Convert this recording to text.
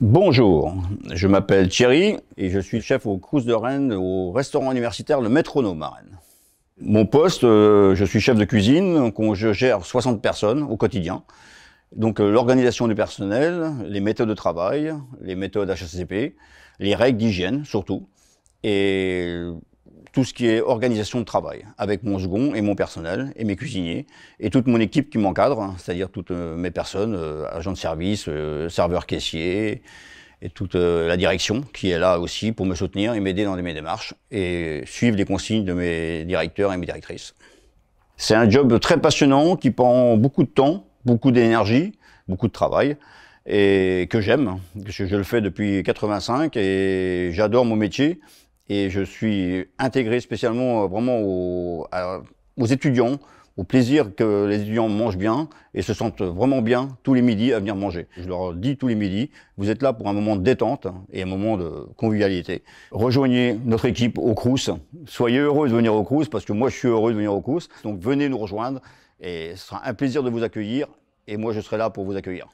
Bonjour, je m'appelle Thierry et je suis chef au courses de Rennes, au restaurant universitaire Le Métronome à Rennes. Mon poste, euh, je suis chef de cuisine, je gère 60 personnes au quotidien. Donc euh, l'organisation du personnel, les méthodes de travail, les méthodes HACCP, les règles d'hygiène surtout, et tout ce qui est organisation de travail, avec mon second et mon personnel et mes cuisiniers et toute mon équipe qui m'encadre, hein, c'est-à-dire toutes euh, mes personnes, euh, agents de service, euh, serveurs caissiers et toute la direction qui est là aussi pour me soutenir et m'aider dans mes démarches et suivre les consignes de mes directeurs et mes directrices. C'est un job très passionnant qui prend beaucoup de temps, beaucoup d'énergie, beaucoup de travail et que j'aime, hein, parce que je le fais depuis 85 et j'adore mon métier et je suis intégré spécialement euh, vraiment aux, aux étudiants, au plaisir que les étudiants mangent bien et se sentent vraiment bien tous les midis à venir manger. Je leur dis tous les midis, vous êtes là pour un moment de détente et un moment de convivialité. Rejoignez notre équipe au Crous. Soyez heureux de venir au Crous parce que moi je suis heureux de venir au Crous. Donc venez nous rejoindre et ce sera un plaisir de vous accueillir et moi je serai là pour vous accueillir.